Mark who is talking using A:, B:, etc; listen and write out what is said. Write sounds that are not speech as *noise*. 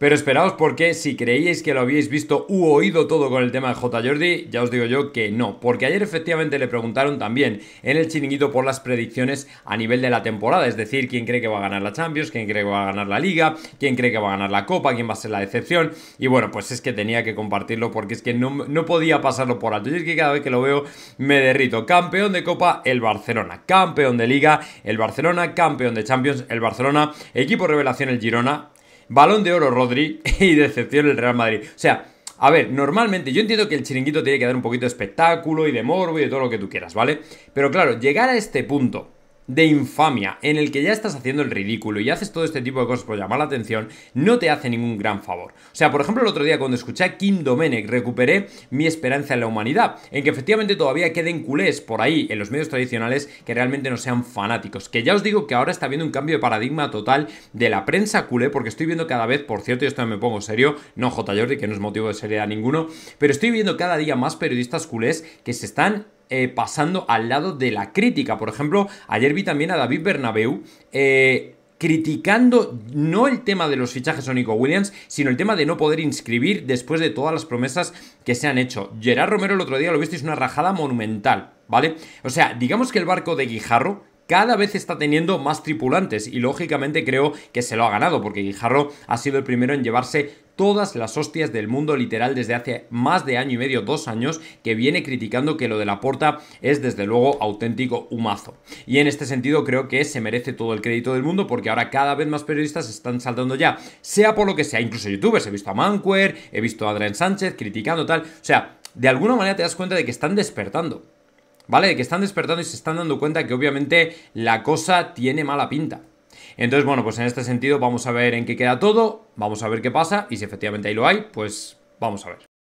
A: Pero esperaos porque si creíais que lo habíais visto u oído todo con el tema de J. Jordi, ya os digo yo que no, porque ayer efectivamente le preguntaron también en el chiringuito por las predicciones a nivel de la temporada, es decir, quién cree que va a ganar la Champions, quién cree que va a ganar la Liga, quién cree que va a ganar la Copa, quién va a ser la decepción, y bueno, pues es que tenía que compartirlo porque es que no, no podía pasarlo por alto, y es que cada vez que lo veo me derrito. Campeón de Copa, el Barcelona, campeón de Liga, el Barcelona, campeón de Champions, el Barcelona, equipo revelación, el Girona, Balón de oro Rodri *laughs* y decepción el Real Madrid. O sea, a ver, normalmente yo entiendo que el chiringuito tiene que dar un poquito de espectáculo y de morbo y de todo lo que tú quieras, ¿vale? Pero claro, llegar a este punto de infamia en el que ya estás haciendo el ridículo y haces todo este tipo de cosas por llamar la atención, no te hace ningún gran favor. O sea, por ejemplo, el otro día cuando escuché a Kim Domenech recuperé mi esperanza en la humanidad, en que efectivamente todavía queden culés por ahí en los medios tradicionales que realmente no sean fanáticos. Que ya os digo que ahora está habiendo un cambio de paradigma total de la prensa culé, porque estoy viendo cada vez, por cierto, y esto me pongo serio, no J. Jordi, que no es motivo de seriedad ninguno, pero estoy viendo cada día más periodistas culés que se están eh, pasando al lado de la crítica. Por ejemplo, ayer vi también a David Bernabeu. Eh, criticando no el tema de los fichajes o Nico Williams, sino el tema de no poder inscribir después de todas las promesas que se han hecho. Gerard Romero el otro día lo es una rajada monumental, ¿vale? O sea, digamos que el barco de Guijarro cada vez está teniendo más tripulantes y lógicamente creo que se lo ha ganado porque Guijarro ha sido el primero en llevarse todas las hostias del mundo literal desde hace más de año y medio, dos años, que viene criticando que lo de la porta es desde luego auténtico humazo. Y en este sentido creo que se merece todo el crédito del mundo porque ahora cada vez más periodistas están saltando ya, sea por lo que sea, incluso youtubers, he visto a Manquer, he visto a Adrián Sánchez criticando tal, o sea, de alguna manera te das cuenta de que están despertando. ¿vale? De que están despertando y se están dando cuenta que obviamente la cosa tiene mala pinta. Entonces, bueno, pues en este sentido vamos a ver en qué queda todo, vamos a ver qué pasa y si efectivamente ahí lo hay, pues vamos a ver.